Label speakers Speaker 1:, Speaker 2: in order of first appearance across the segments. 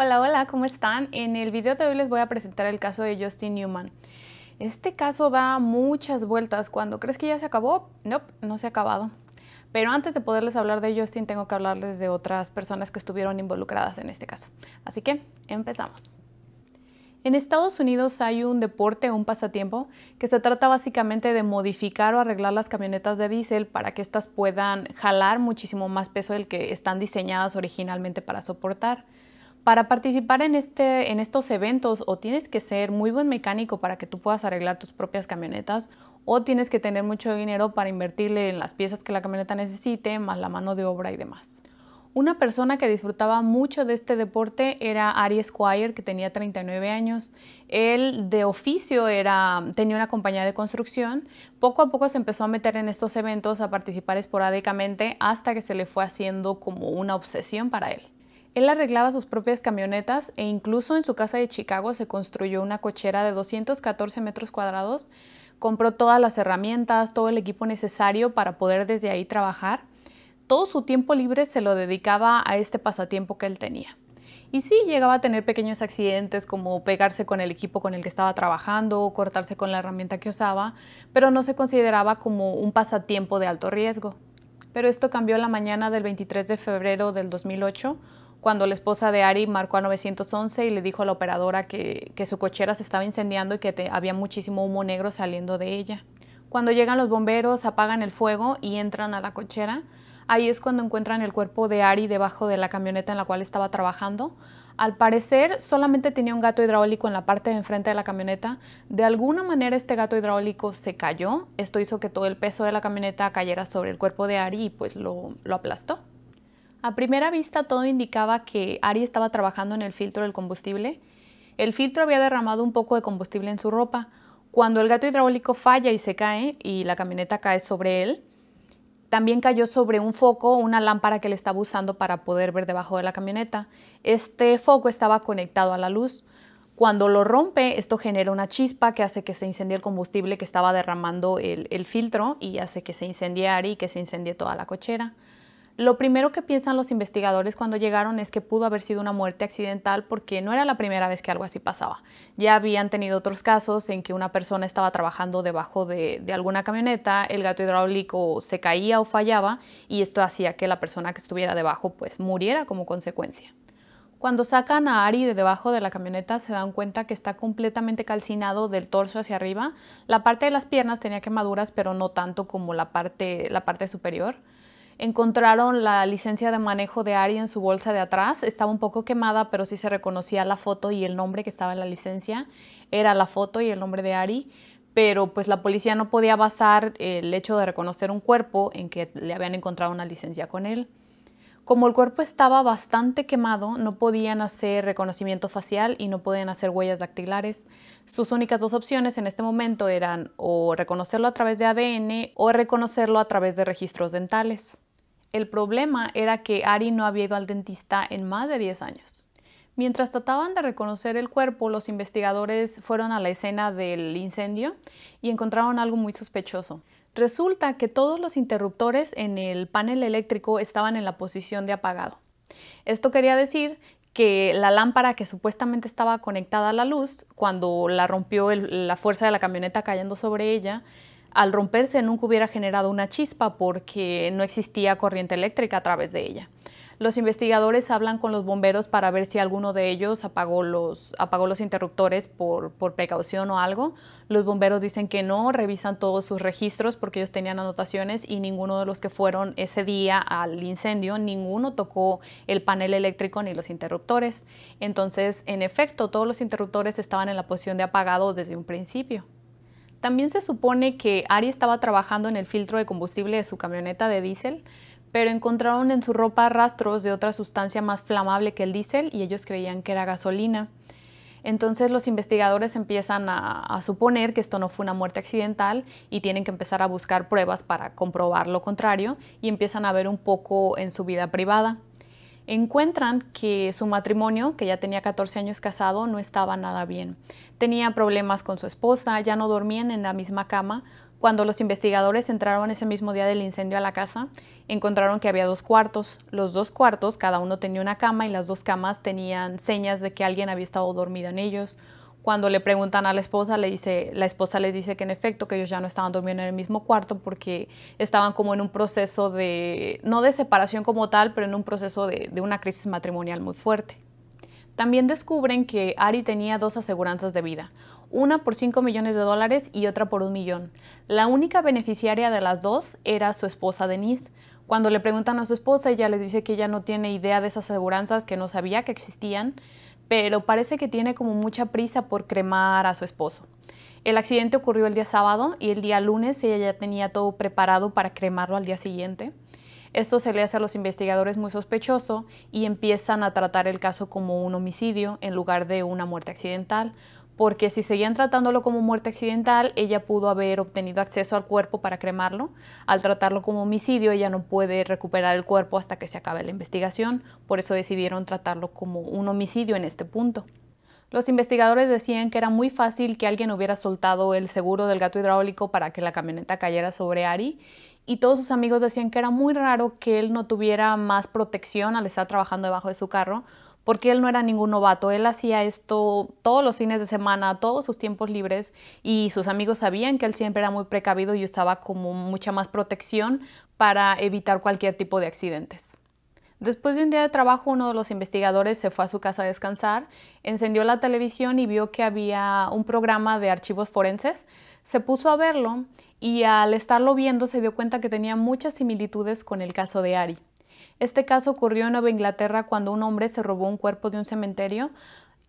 Speaker 1: Hola, hola, ¿cómo están? En el video de hoy les voy a presentar el caso de Justin Newman. Este caso da muchas vueltas. Cuando crees que ya se acabó, no, nope, no se ha acabado. Pero antes de poderles hablar de Justin, tengo que hablarles de otras personas que estuvieron involucradas en este caso. Así que empezamos. En Estados Unidos hay un deporte, un pasatiempo, que se trata básicamente de modificar o arreglar las camionetas de diésel para que éstas puedan jalar muchísimo más peso del que están diseñadas originalmente para soportar. Para participar en, este, en estos eventos o tienes que ser muy buen mecánico para que tú puedas arreglar tus propias camionetas o tienes que tener mucho dinero para invertirle en las piezas que la camioneta necesite, más la mano de obra y demás. Una persona que disfrutaba mucho de este deporte era Ari Squire, que tenía 39 años. Él de oficio era, tenía una compañía de construcción. Poco a poco se empezó a meter en estos eventos, a participar esporádicamente, hasta que se le fue haciendo como una obsesión para él. Él arreglaba sus propias camionetas e incluso en su casa de Chicago se construyó una cochera de 214 metros cuadrados. Compró todas las herramientas, todo el equipo necesario para poder desde ahí trabajar. Todo su tiempo libre se lo dedicaba a este pasatiempo que él tenía. Y sí, llegaba a tener pequeños accidentes como pegarse con el equipo con el que estaba trabajando o cortarse con la herramienta que usaba, pero no se consideraba como un pasatiempo de alto riesgo. Pero esto cambió la mañana del 23 de febrero del 2008 cuando la esposa de Ari marcó a 911 y le dijo a la operadora que, su cochera se estaba incendiando y que había muchísimo humo negro saliendo de ella. Cuando llegan los bomberos, apagan el fuego y entran a la cochera. Ahí es cuando encuentran el cuerpo de Ari debajo de la camioneta en la cual estaba trabajando. Al parecer, solamente tenía un gato hidráulico en la parte de enfrente de la camioneta. De alguna manera, este gato hidráulico se cayó. Esto hizo que todo el peso de la camioneta cayera sobre el cuerpo de Ari y pues lo aplastó. A primera vista todo indicaba que Ari estaba trabajando en el filtro del combustible. El filtro había derramado un poco de combustible en su ropa. Cuando el gato hidráulico falla y se cae y la camioneta cae sobre él, también cayó sobre un foco, una lámpara que él estaba usando para poder ver debajo de la camioneta. Este foco estaba conectado a la luz. Cuando lo rompe, esto genera una chispa que hace que se incendie el combustible que estaba derramando el, filtro y hace que se incendie Ari y que se incendie toda la cochera. Lo primero que piensan los investigadores cuando llegaron es que pudo haber sido una muerte accidental porque no era la primera vez que algo así pasaba. Ya habían tenido otros casos en que una persona estaba trabajando debajo de, alguna camioneta, el gato hidráulico se caía o fallaba y esto hacía que la persona que estuviera debajo pues muriera como consecuencia. Cuando sacan a Ari de debajo de la camioneta se dan cuenta que está completamente calcinado del torso hacia arriba. La parte de las piernas tenía quemaduras pero no tanto como la parte superior. Encontraron la licencia de manejo de Ari en su bolsa de atrás. Estaba un poco quemada, pero sí se reconocía la foto y el nombre que estaba en la licencia. Era la foto y el nombre de Ari pero pues la policía no podía basar el hecho de reconocer un cuerpo en que le habían encontrado una licencia con él. Como el cuerpo estaba bastante quemado, no podían hacer reconocimiento facial y no podían hacer huellas dactilares. Sus únicas dos opciones en este momento eran o reconocerlo a través de ADN o reconocerlo a través de registros dentales. El problema era que Ari no había ido al dentista en más de 10 años. Mientras trataban de reconocer el cuerpo, los investigadores fueron a la escena del incendio y encontraron algo muy sospechoso. Resulta que todos los interruptores en el panel eléctrico estaban en la posición de apagado. Esto quería decir que la lámpara que supuestamente estaba conectada a la luz, cuando la rompió la fuerza de la camioneta cayendo sobre ella, al romperse nunca hubiera generado una chispa porque no existía corriente eléctrica a través de ella. Los investigadores hablan con los bomberos para ver si alguno de ellos apagó los, apagó los interruptores por, por, precaución o algo. Los bomberos dicen que no, revisan todos sus registros porque ellos tenían anotaciones y ninguno de los que fueron ese día al incendio, ninguno tocó el panel eléctrico ni los interruptores. Entonces, en efecto, todos los interruptores estaban en la posición de apagado desde un principio. También se supone que Ari estaba trabajando en el filtro de combustible de su camioneta de diésel, pero encontraron en su ropa rastros de otra sustancia más flamable que el diésel y ellos creían que era gasolina. Entonces los investigadores empiezan a, a, suponer que esto no fue una muerte accidental y tienen que empezar a buscar pruebas para comprobar lo contrario y empiezan a ver un poco en su vida privada encuentran que su matrimonio, que ya tenía 14 años casado, no estaba nada bien. Tenía problemas con su esposa, ya no dormían en la misma cama. Cuando los investigadores entraron ese mismo día del incendio a la casa, encontraron que había dos cuartos. Los dos cuartos, cada uno tenía una cama y las dos camas tenían señas de que alguien había estado dormido en ellos cuando le preguntan a la esposa, le dice, la esposa les dice que en efecto que ellos ya no estaban durmiendo en el mismo cuarto porque estaban como en un proceso de, no de separación como tal, pero en un proceso de, de una crisis matrimonial muy fuerte. También descubren que Ari tenía dos aseguranzas de vida, una por 5 millones de dólares y otra por un millón. La única beneficiaria de las dos era su esposa Denise. Cuando le preguntan a su esposa, ella les dice que ella no tiene idea de esas aseguranzas, que no sabía que existían, pero parece que tiene como mucha prisa por cremar a su esposo. El accidente ocurrió el día sábado y el día lunes ella ya tenía todo preparado para cremarlo al día siguiente. Esto se le hace a los investigadores muy sospechoso y empiezan a tratar el caso como un homicidio en lugar de una muerte accidental porque si seguían tratándolo como muerte accidental, ella pudo haber obtenido acceso al cuerpo para cremarlo. Al tratarlo como homicidio, ella no puede recuperar el cuerpo hasta que se acabe la investigación, por eso decidieron tratarlo como un homicidio en este punto. Los investigadores decían que era muy fácil que alguien hubiera soltado el seguro del gato hidráulico para que la camioneta cayera sobre Ari y todos sus amigos decían que era muy raro que él no tuviera más protección al estar trabajando debajo de su carro porque él no era ningún novato, él hacía esto todos los fines de semana, todos sus tiempos libres y sus amigos sabían que él siempre era muy precavido y usaba como mucha más protección para evitar cualquier tipo de accidentes. Después de un día de trabajo, uno de los investigadores se fue a su casa a descansar, encendió la televisión y vio que había un programa de archivos forenses. Se puso a verlo y al estarlo viendo se dio cuenta que tenía muchas similitudes con el caso de Ari. Este caso ocurrió en Nueva Inglaterra cuando un hombre se robó un cuerpo de un cementerio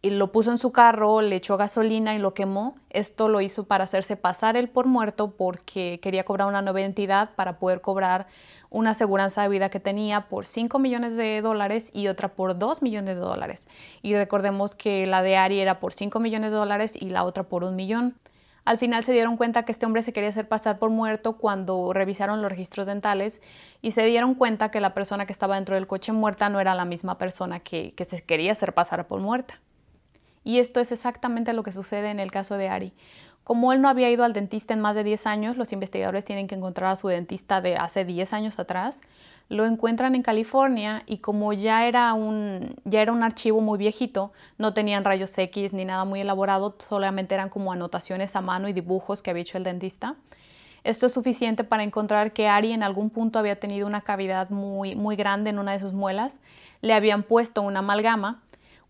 Speaker 1: y lo puso en su carro, le echó gasolina y lo quemó. Esto lo hizo para hacerse pasar él por muerto porque quería cobrar una nueva entidad para poder cobrar una aseguranza de vida que tenía por 5 millones de dólares y otra por 2 millones de dólares. Y recordemos que la de Ari era por 5 millones de dólares y la otra por un millón. Al final se dieron cuenta que este hombre se quería hacer pasar por muerto cuando revisaron los registros dentales y se dieron cuenta que la persona que estaba dentro del coche muerta no era la misma persona que, se quería hacer pasar por muerta. Y esto es exactamente lo que sucede en el caso de Ari. Como él no había ido al dentista en más de 10 años, los investigadores tienen que encontrar a su dentista de hace 10 años atrás, lo encuentran en California y como ya era un, ya era un archivo muy viejito, no tenían rayos X ni nada muy elaborado, solamente eran como anotaciones a mano y dibujos que había hecho el dentista. Esto es suficiente para encontrar que Ari en algún punto había tenido una cavidad muy, muy grande en una de sus muelas, le habían puesto una amalgama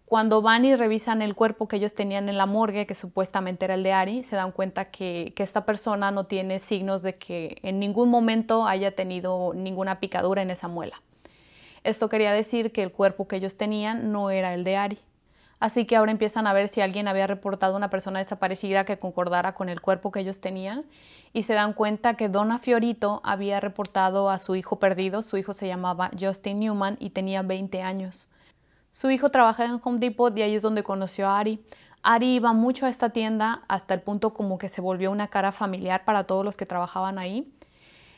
Speaker 1: cuando van y revisan el cuerpo que ellos tenían en la morgue, que supuestamente era el de Ari, se dan cuenta que, esta persona no tiene signos de que en ningún momento haya tenido ninguna picadura en esa muela. Esto quería decir que el cuerpo que ellos tenían no era el de Ari. Así que ahora empiezan a ver si alguien había reportado una persona desaparecida que concordara con el cuerpo que ellos tenían y se dan cuenta que Donna Fiorito había reportado a su hijo perdido, su hijo se llamaba Justin Newman y tenía 20 años. Su hijo trabaja en Home Depot y ahí es donde conoció a Ari. Ari iba mucho a esta tienda hasta el punto como que se volvió una cara familiar para todos los que trabajaban ahí.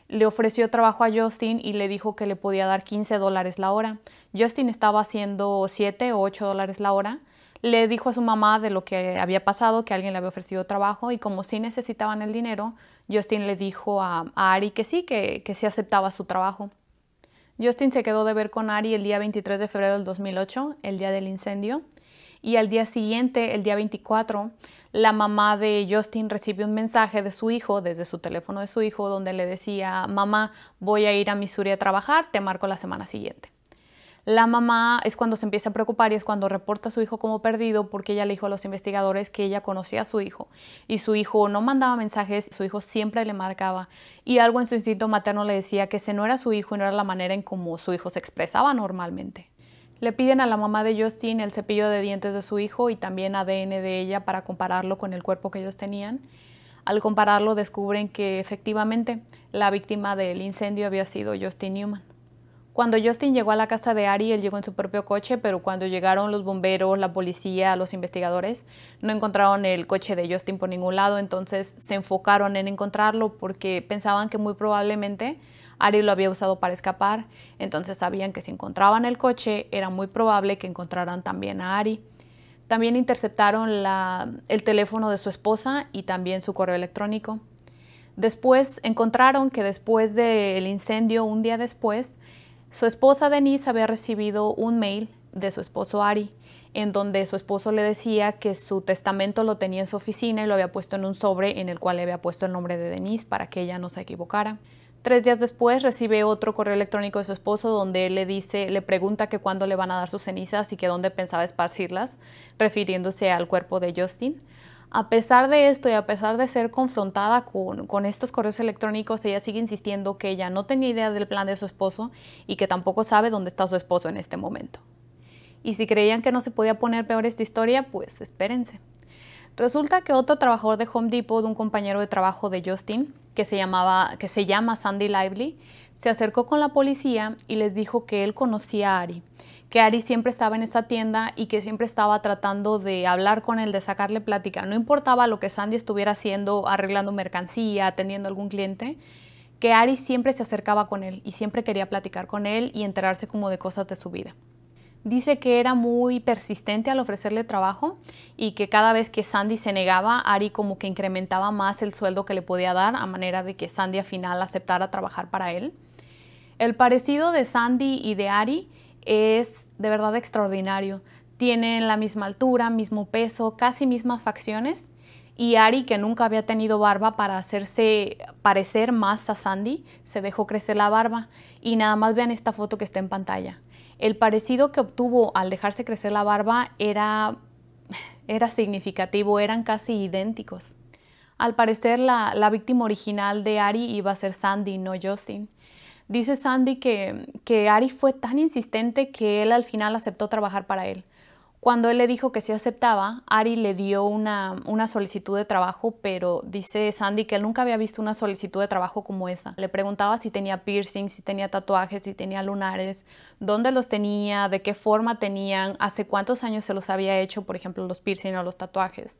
Speaker 1: Le ofreció trabajo a Justin y le dijo que le podía dar 15 dólares la hora. Justin estaba haciendo 7 o 8 dólares la hora. Le dijo a su mamá de lo que había pasado, que alguien le había ofrecido trabajo y como sí necesitaban el dinero, Justin le dijo a, Ari que sí, que, que sí aceptaba su trabajo. Justin se quedó de ver con Ari el día 23 de febrero del 2008, el día del incendio, y al día siguiente, el día 24, la mamá de Justin recibió un mensaje de su hijo, desde su teléfono de su hijo, donde le decía, mamá, voy a ir a Missouri a trabajar, te marco la semana siguiente. La mamá es cuando se empieza a preocupar y es cuando reporta a su hijo como perdido porque ella le dijo a los investigadores que ella conocía a su hijo y su hijo no mandaba mensajes, su hijo siempre le marcaba y algo en su instinto materno le decía que ese no era su hijo y no era la manera en cómo su hijo se expresaba normalmente. Le piden a la mamá de Justin el cepillo de dientes de su hijo y también ADN de ella para compararlo con el cuerpo que ellos tenían. Al compararlo descubren que efectivamente la víctima del incendio había sido Justin Newman. Cuando Justin llegó a la casa de Ari, él llegó en su propio coche, pero cuando llegaron los bomberos, la policía, los investigadores, no encontraron el coche de Justin por ningún lado, entonces se enfocaron en encontrarlo porque pensaban que muy probablemente Ari lo había usado para escapar, entonces sabían que si encontraban el coche era muy probable que encontraran también a Ari. También interceptaron el teléfono de su esposa y también su correo electrónico. Después encontraron que después del incendio, un día después, su esposa Denise había recibido un mail de su esposo Ari, en donde su esposo le decía que su testamento lo tenía en su oficina y lo había puesto en un sobre en el cual le había puesto el nombre de Denise para que ella no se equivocara. Tres días después recibe otro correo electrónico de su esposo donde él le dice, le pregunta que cuándo le van a dar sus cenizas y que dónde pensaba esparcirlas, refiriéndose al cuerpo de Justin. A pesar de esto y a pesar de ser confrontada con, estos correos electrónicos, ella sigue insistiendo que ella no tenía idea del plan de su esposo y que tampoco sabe dónde está su esposo en este momento. Y si creían que no se podía poner peor esta historia, pues espérense. Resulta que otro trabajador de Home Depot, un compañero de trabajo de Justin, que se, que se llama Sandy Lively, se acercó con la policía y les dijo que él conocía a Ari que Ari siempre estaba en esa tienda y que siempre estaba tratando de hablar con él, de sacarle plática. No importaba lo que Sandy estuviera haciendo, arreglando mercancía, atendiendo a algún cliente, que Ari siempre se acercaba con él y siempre quería platicar con él y enterarse como de cosas de su vida. Dice que era muy persistente al ofrecerle trabajo y que cada vez que Sandy se negaba, Ari como que incrementaba más el sueldo que le podía dar a manera de que Sandy al final aceptara trabajar para él. El parecido de Sandy y de Ari es de verdad extraordinario. Tienen la misma altura, mismo peso, casi mismas facciones. Y Ari, que nunca había tenido barba para hacerse parecer más a Sandy, se dejó crecer la barba. Y nada más vean esta foto que está en pantalla. El parecido que obtuvo al dejarse crecer la barba era, significativo, eran casi idénticos. Al parecer, la, la víctima original de Ari iba a ser Sandy, no Justin. Dice Sandy que, que Ari fue tan insistente que él al final aceptó trabajar para él. Cuando él le dijo que sí aceptaba, Ari le dio una, solicitud de trabajo, pero dice Sandy que él nunca había visto una solicitud de trabajo como esa. Le preguntaba si tenía piercings, si tenía tatuajes, si tenía lunares, dónde los tenía, de qué forma tenían, hace cuántos años se los había hecho, por ejemplo, los piercings o los tatuajes.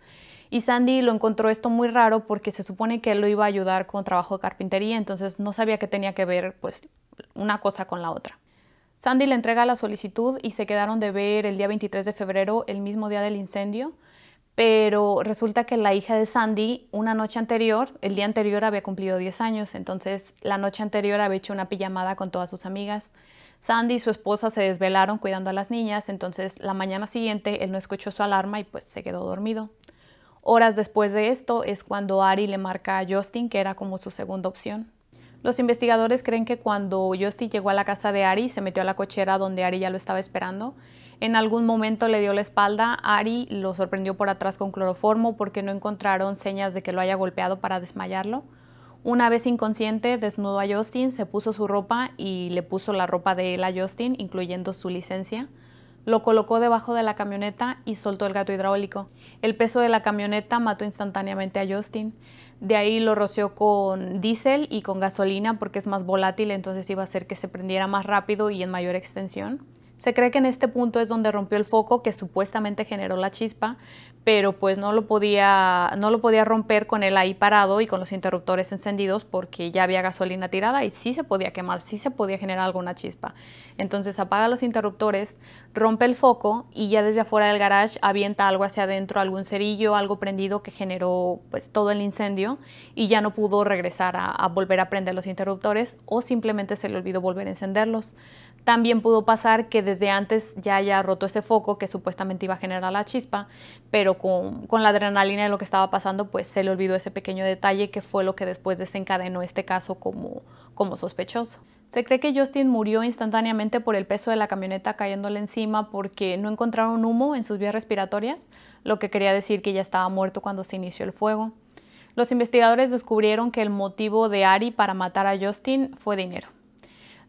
Speaker 1: Y Sandy lo encontró esto muy raro porque se supone que él lo iba a ayudar con trabajo de carpintería, entonces no sabía que tenía que ver pues una cosa con la otra. Sandy le entrega la solicitud y se quedaron de ver el día 23 de febrero, el mismo día del incendio, pero resulta que la hija de Sandy una noche anterior, el día anterior había cumplido 10 años, entonces la noche anterior había hecho una pijamada con todas sus amigas. Sandy y su esposa se desvelaron cuidando a las niñas, entonces la mañana siguiente él no escuchó su alarma y pues se quedó dormido. Horas después de esto es cuando Ari le marca a Justin, que era como su segunda opción. Los investigadores creen que cuando Justin llegó a la casa de Ari se metió a la cochera donde Ari ya lo estaba esperando, en algún momento le dio la espalda, Ari lo sorprendió por atrás con cloroformo porque no encontraron señas de que lo haya golpeado para desmayarlo. Una vez inconsciente, desnudo a Justin, se puso su ropa y le puso la ropa de él a Justin, incluyendo su licencia. Lo colocó debajo de la camioneta y soltó el gato hidráulico. El peso de la camioneta mató instantáneamente a Justin. De ahí lo roció con diésel y con gasolina porque es más volátil, entonces iba a hacer que se prendiera más rápido y en mayor extensión. Se cree que en este punto es donde rompió el foco que supuestamente generó la chispa, pero pues no lo podía no lo podía romper con él ahí parado y con los interruptores encendidos porque ya había gasolina tirada y sí se podía quemar, sí se podía generar alguna chispa. Entonces apaga los interruptores, rompe el foco y ya desde afuera del garage avienta algo hacia adentro, algún cerillo, algo prendido que generó pues todo el incendio y ya no pudo regresar a, a volver a prender los interruptores o simplemente se le olvidó volver a encenderlos. También pudo pasar que desde antes ya haya roto ese foco que supuestamente iba a generar la chispa, pero con, la adrenalina de lo que estaba pasando, pues se le olvidó ese pequeño detalle que fue lo que después desencadenó este caso como, como sospechoso. Se cree que Justin murió instantáneamente por el peso de la camioneta cayéndole encima porque no encontraron humo en sus vías respiratorias, lo que quería decir que ya estaba muerto cuando se inició el fuego. Los investigadores descubrieron que el motivo de Ari para matar a Justin fue dinero.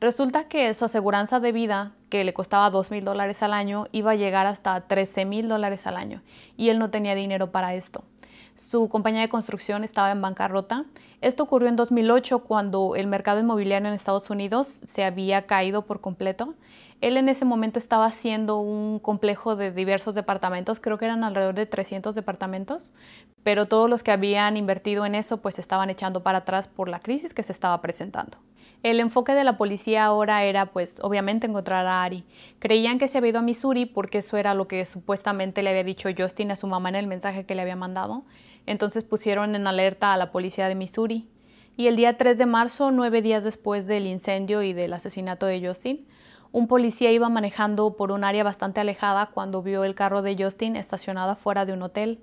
Speaker 1: Resulta que su aseguranza de vida, que le costaba dos mil dólares al año, iba a llegar hasta $13,000 mil dólares al año y él no tenía dinero para esto. Su compañía de construcción estaba en bancarrota. Esto ocurrió en 2008 cuando el mercado inmobiliario en Estados Unidos se había caído por completo. Él en ese momento estaba haciendo un complejo de diversos departamentos, creo que eran alrededor de 300 departamentos, pero todos los que habían invertido en eso pues estaban echando para atrás por la crisis que se estaba presentando. El enfoque de la policía ahora era, pues, obviamente encontrar a Ari. Creían que se había ido a Missouri porque eso era lo que supuestamente le había dicho Justin a su mamá en el mensaje que le había mandado. Entonces pusieron en alerta a la policía de Missouri. Y el día 3 de marzo, nueve días después del incendio y del asesinato de Justin, un policía iba manejando por un área bastante alejada cuando vio el carro de Justin estacionado afuera de un hotel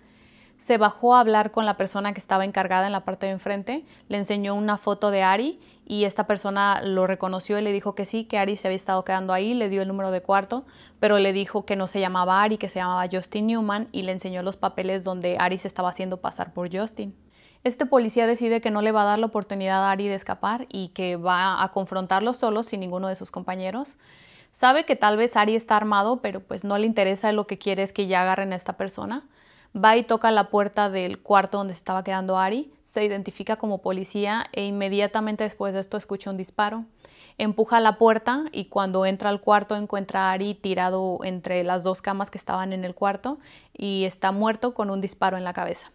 Speaker 1: se bajó a hablar con la persona que estaba encargada en la parte de enfrente, le enseñó una foto de Ari y esta persona lo reconoció y le dijo que sí, que Ari se había estado quedando ahí, le dio el número de cuarto, pero le dijo que no se llamaba Ari, que se llamaba Justin Newman y le enseñó los papeles donde Ari se estaba haciendo pasar por Justin. Este policía decide que no le va a dar la oportunidad a Ari de escapar y que va a confrontarlo solo sin ninguno de sus compañeros. Sabe que tal vez Ari está armado, pero pues no le interesa, lo que quiere es que ya agarren a esta persona va y toca la puerta del cuarto donde estaba quedando Ari, se identifica como policía e inmediatamente después de esto escucha un disparo. Empuja la puerta y cuando entra al cuarto encuentra a Ari tirado entre las dos camas que estaban en el cuarto y está muerto con un disparo en la cabeza.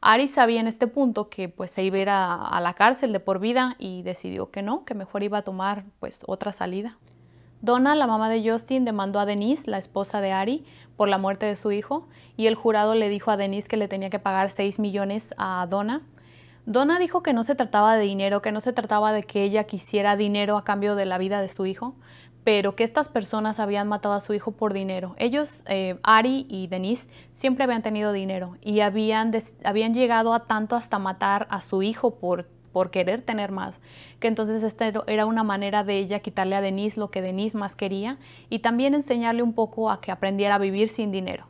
Speaker 1: Ari sabía en este punto que pues se iba a a la cárcel de por vida y decidió que no, que mejor iba a tomar pues otra salida. Donna, la mamá de Justin, demandó a Denise, la esposa de Ari, por la muerte de su hijo y el jurado le dijo a Denise que le tenía que pagar 6 millones a Donna. Donna dijo que no se trataba de dinero, que no se trataba de que ella quisiera dinero a cambio de la vida de su hijo, pero que estas personas habían matado a su hijo por dinero. Ellos, eh, Ari y Denise, siempre habían tenido dinero y habían, habían llegado a tanto hasta matar a su hijo por por querer tener más, que entonces esta era una manera de ella quitarle a Denise lo que Denise más quería y también enseñarle un poco a que aprendiera a vivir sin dinero.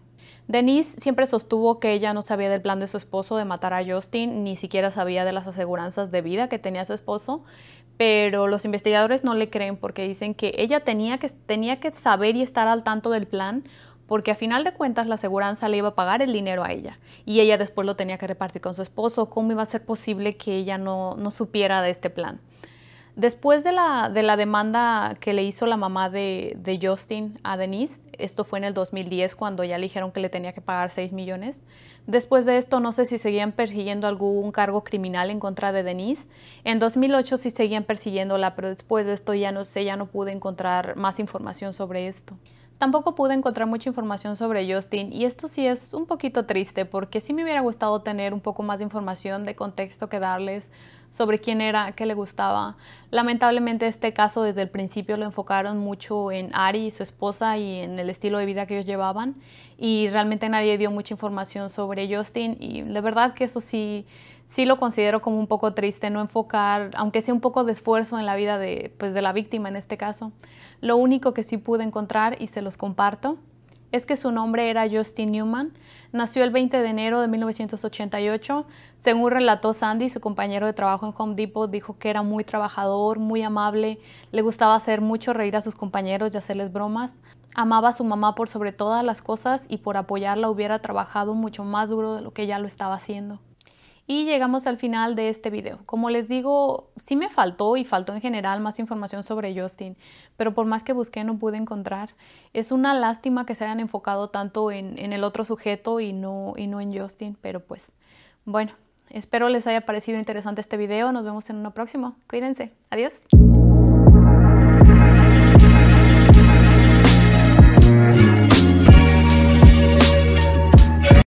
Speaker 1: Denise siempre sostuvo que ella no sabía del plan de su esposo de matar a Justin, ni siquiera sabía de las aseguranzas de vida que tenía su esposo, pero los investigadores no le creen porque dicen que ella tenía que, tenía que saber y estar al tanto del plan porque a final de cuentas la aseguranza le iba a pagar el dinero a ella y ella después lo tenía que repartir con su esposo. ¿Cómo iba a ser posible que ella no, supiera de este plan? Después de la, demanda que le hizo la mamá de, de, Justin a Denise, esto fue en el 2010 cuando ya le dijeron que le tenía que pagar 6 millones, después de esto no sé si seguían persiguiendo algún cargo criminal en contra de Denise, en 2008 sí seguían persiguiéndola, pero después de esto ya no sé, ya no pude encontrar más información sobre esto. Tampoco pude encontrar mucha información sobre Justin y esto sí es un poquito triste porque sí me hubiera gustado tener un poco más de información de contexto que darles sobre quién era, qué le gustaba. Lamentablemente este caso desde el principio lo enfocaron mucho en Ari y su esposa y en el estilo de vida que ellos llevaban y realmente nadie dio mucha información sobre Justin y de verdad que eso sí sí lo considero como un poco triste no enfocar, aunque sea un poco de esfuerzo en la vida de, pues, de la víctima en este caso. Lo único que sí pude encontrar y se los comparto es que su nombre era Justin Newman. Nació el 20 de enero de 1988. Según relató Sandy, su compañero de trabajo en Home Depot, dijo que era muy trabajador, muy amable, le gustaba hacer mucho reír a sus compañeros y hacerles bromas. Amaba a su mamá por sobre todas las cosas y por apoyarla hubiera trabajado mucho más duro de lo que ya lo estaba haciendo. Y llegamos al final de este video. Como les digo, sí me faltó y faltó en general más información sobre Justin, pero por más que busqué no pude encontrar. Es una lástima que se hayan enfocado tanto en, el otro sujeto y no, y no en Justin, pero pues bueno, espero les haya parecido interesante este video. Nos vemos en uno próximo. Cuídense. Adiós.